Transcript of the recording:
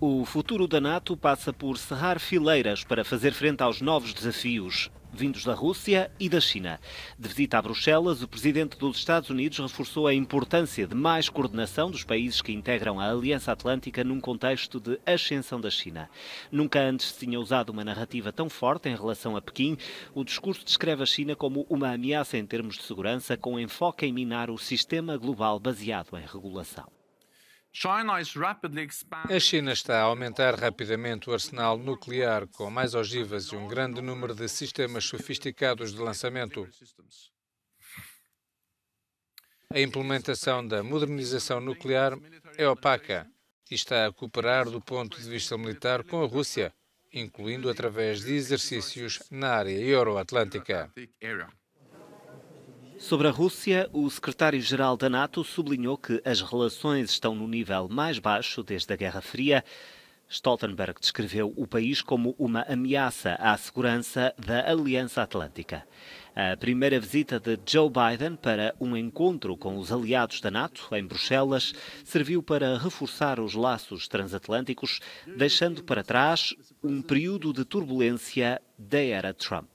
O futuro da NATO passa por cerrar fileiras para fazer frente aos novos desafios vindos da Rússia e da China. De visita a Bruxelas, o presidente dos Estados Unidos reforçou a importância de mais coordenação dos países que integram a Aliança Atlântica num contexto de ascensão da China. Nunca antes se tinha usado uma narrativa tão forte em relação a Pequim. O discurso descreve a China como uma ameaça em termos de segurança, com enfoque em minar o sistema global baseado em regulação. A China está a aumentar rapidamente o arsenal nuclear, com mais ogivas e um grande número de sistemas sofisticados de lançamento. A implementação da modernização nuclear é opaca e está a cooperar do ponto de vista militar com a Rússia, incluindo através de exercícios na área euro-atlântica. Sobre a Rússia, o secretário-geral da NATO sublinhou que as relações estão no nível mais baixo desde a Guerra Fria. Stoltenberg descreveu o país como uma ameaça à segurança da Aliança Atlântica. A primeira visita de Joe Biden para um encontro com os aliados da NATO em Bruxelas serviu para reforçar os laços transatlânticos, deixando para trás um período de turbulência da era Trump.